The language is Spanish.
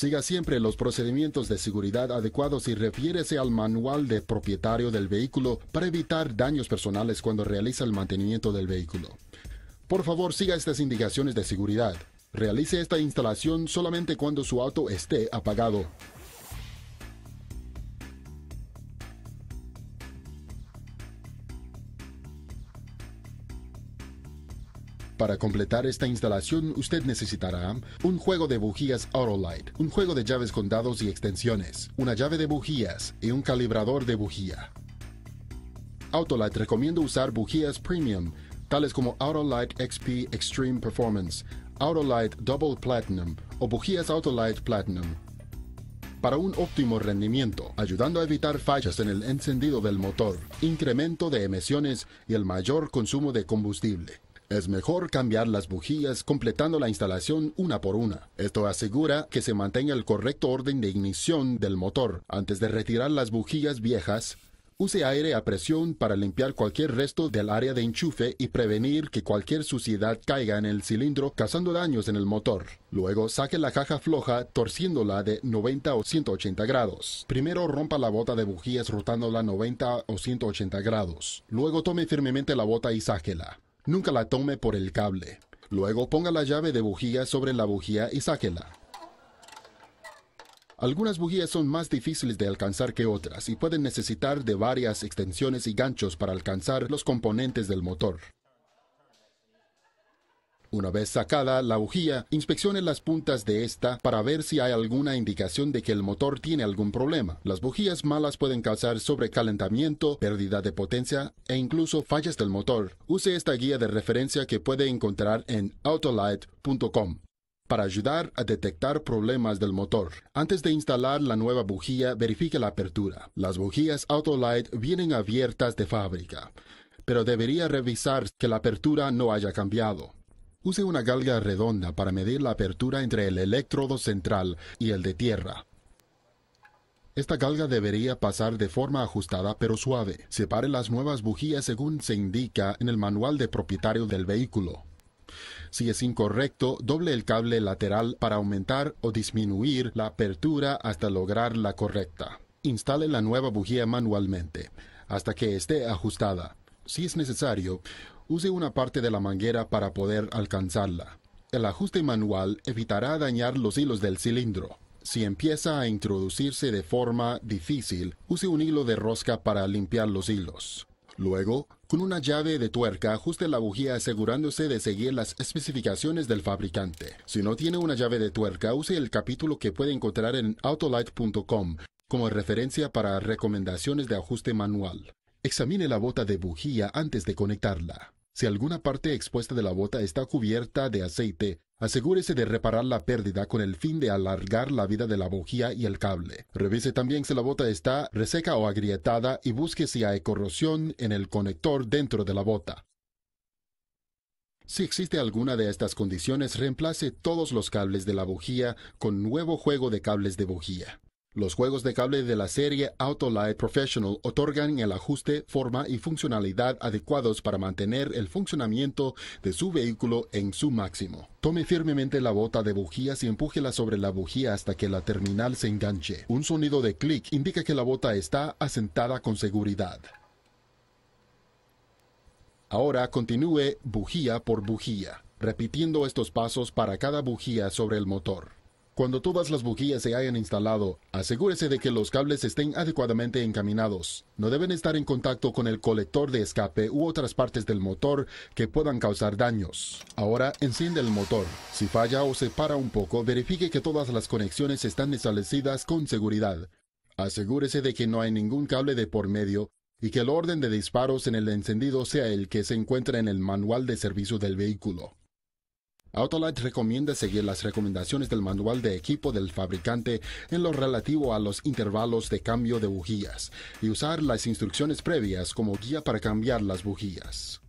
Siga siempre los procedimientos de seguridad adecuados y refiérese al manual de propietario del vehículo para evitar daños personales cuando realiza el mantenimiento del vehículo. Por favor, siga estas indicaciones de seguridad. Realice esta instalación solamente cuando su auto esté apagado. Para completar esta instalación, usted necesitará un juego de bujías Autolite, un juego de llaves con dados y extensiones, una llave de bujías y un calibrador de bujía. Autolite recomiendo usar bujías premium, tales como Autolite XP Extreme Performance, Autolite Double Platinum o bujías Autolite Platinum para un óptimo rendimiento, ayudando a evitar fallas en el encendido del motor, incremento de emisiones y el mayor consumo de combustible. Es mejor cambiar las bujías completando la instalación una por una. Esto asegura que se mantenga el correcto orden de ignición del motor. Antes de retirar las bujías viejas, Use aire a presión para limpiar cualquier resto del área de enchufe y prevenir que cualquier suciedad caiga en el cilindro causando daños en el motor. Luego saque la caja floja torciéndola de 90 o 180 grados. Primero rompa la bota de bujías rotándola 90 o 180 grados. Luego tome firmemente la bota y sáquela. Nunca la tome por el cable. Luego ponga la llave de bujía sobre la bujía y sáquela. Algunas bujías son más difíciles de alcanzar que otras y pueden necesitar de varias extensiones y ganchos para alcanzar los componentes del motor. Una vez sacada la bujía, inspeccione las puntas de esta para ver si hay alguna indicación de que el motor tiene algún problema. Las bujías malas pueden causar sobrecalentamiento, pérdida de potencia e incluso fallas del motor. Use esta guía de referencia que puede encontrar en autolite.com para ayudar a detectar problemas del motor. Antes de instalar la nueva bujía, verifique la apertura. Las bujías Autolite vienen abiertas de fábrica, pero debería revisar que la apertura no haya cambiado. Use una galga redonda para medir la apertura entre el electrodo central y el de tierra. Esta galga debería pasar de forma ajustada pero suave. Separe las nuevas bujías según se indica en el manual de propietario del vehículo. Si es incorrecto, doble el cable lateral para aumentar o disminuir la apertura hasta lograr la correcta. Instale la nueva bujía manualmente, hasta que esté ajustada. Si es necesario, use una parte de la manguera para poder alcanzarla. El ajuste manual evitará dañar los hilos del cilindro. Si empieza a introducirse de forma difícil, use un hilo de rosca para limpiar los hilos. Luego, con una llave de tuerca, ajuste la bujía asegurándose de seguir las especificaciones del fabricante. Si no tiene una llave de tuerca, use el capítulo que puede encontrar en autolite.com como referencia para recomendaciones de ajuste manual. Examine la bota de bujía antes de conectarla. Si alguna parte expuesta de la bota está cubierta de aceite, asegúrese de reparar la pérdida con el fin de alargar la vida de la bujía y el cable. Revise también si la bota está reseca o agrietada y busque si hay corrosión en el conector dentro de la bota. Si existe alguna de estas condiciones, reemplace todos los cables de la bujía con nuevo juego de cables de bujía. Los juegos de cable de la serie Autolite Professional otorgan el ajuste, forma y funcionalidad adecuados para mantener el funcionamiento de su vehículo en su máximo. Tome firmemente la bota de bujías y empújela sobre la bujía hasta que la terminal se enganche. Un sonido de clic indica que la bota está asentada con seguridad. Ahora continúe bujía por bujía, repitiendo estos pasos para cada bujía sobre el motor. Cuando todas las bujías se hayan instalado, asegúrese de que los cables estén adecuadamente encaminados. No deben estar en contacto con el colector de escape u otras partes del motor que puedan causar daños. Ahora enciende el motor. Si falla o se para un poco, verifique que todas las conexiones están establecidas con seguridad. Asegúrese de que no hay ningún cable de por medio y que el orden de disparos en el encendido sea el que se encuentra en el manual de servicio del vehículo. Autolite recomienda seguir las recomendaciones del manual de equipo del fabricante en lo relativo a los intervalos de cambio de bujías y usar las instrucciones previas como guía para cambiar las bujías.